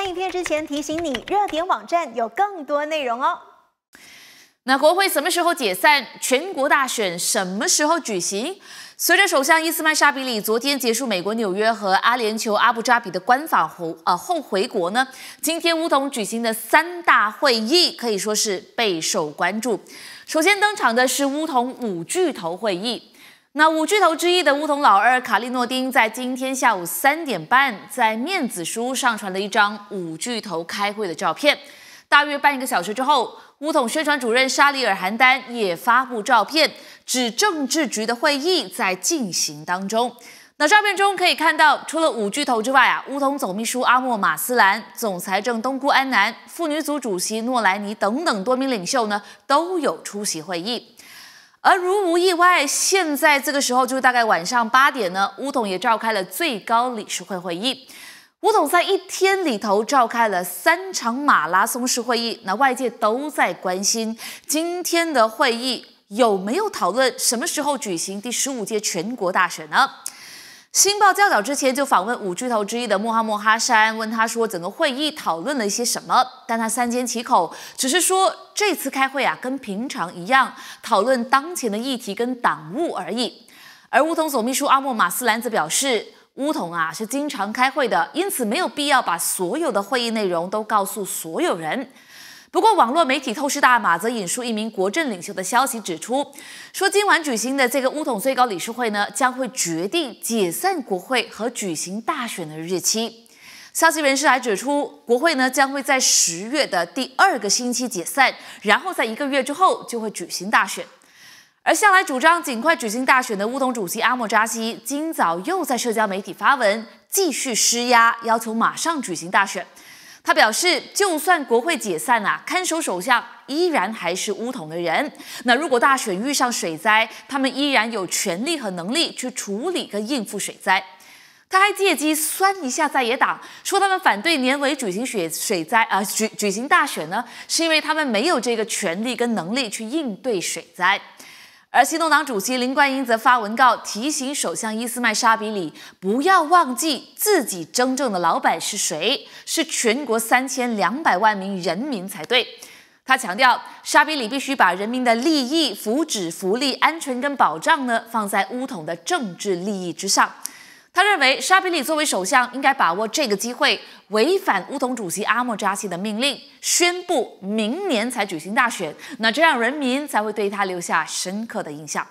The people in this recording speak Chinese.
看影片之前提醒你，热点网站有更多内容哦。那国会什么时候解散？全国大选什么时候举行？随着首相伊斯曼沙比里昨天结束美国纽约和阿联酋阿布扎比的官访后，呃后回国呢？今天乌统举行的三大会议可以说是备受关注。首先登场的是乌统五巨头会议。那五巨头之一的乌统老二卡利诺丁，在今天下午三点半在面子书上传了一张五巨头开会的照片。大约半个小时之后，乌统宣传主任沙里尔·邯郸也发布照片，指政治局的会议在进行当中。那照片中可以看到，除了五巨头之外啊，乌统总秘书阿莫马斯兰、总裁政东姑安南、妇女组主席诺莱尼等等多名领袖呢，都有出席会议。而如无意外，现在这个时候就是大概晚上八点呢。乌统也召开了最高理事会会议，乌统在一天里头召开了三场马拉松式会议。那外界都在关心，今天的会议有没有讨论什么时候举行第十五届全国大选呢？新报较早之前就访问五巨头之一的穆哈默哈山，问他说整个会议讨论了一些什么，但他三缄其口，只是说这次开会啊跟平常一样，讨论当前的议题跟党务而已。而乌统总秘书阿莫马斯兰则表示，乌统啊是经常开会的，因此没有必要把所有的会议内容都告诉所有人。不过，网络媒体透视大马则引述一名国政领袖的消息指出，说今晚举行的这个乌统最高理事会呢，将会决定解散国会和举行大选的日期。消息人士还指出，国会呢将会在十月的第二个星期解散，然后在一个月之后就会举行大选。而向来主张尽快举行大选的乌统主席阿莫扎西，今早又在社交媒体发文，继续施压，要求马上举行大选。他表示，就算国会解散了，看守首相依然还是乌统的人。那如果大选遇上水灾，他们依然有权利和能力去处理跟应付水灾。他还借机酸一下在野党，说他们反对年尾举行选水灾啊举举行大选呢，是因为他们没有这个权利跟能力去应对水灾。而行动党主席林冠英则发文告提醒首相伊斯迈沙比里，不要忘记自己真正的老板是谁，是全国三千两百万名人民才对。他强调，沙比里必须把人民的利益、福祉、福利、安全跟保障呢，放在乌统的政治利益之上。他认为，沙比里作为首相，应该把握这个机会，违反乌同统主席阿莫扎西的命令，宣布明年才举行大选，那这样人民才会对他留下深刻的印象。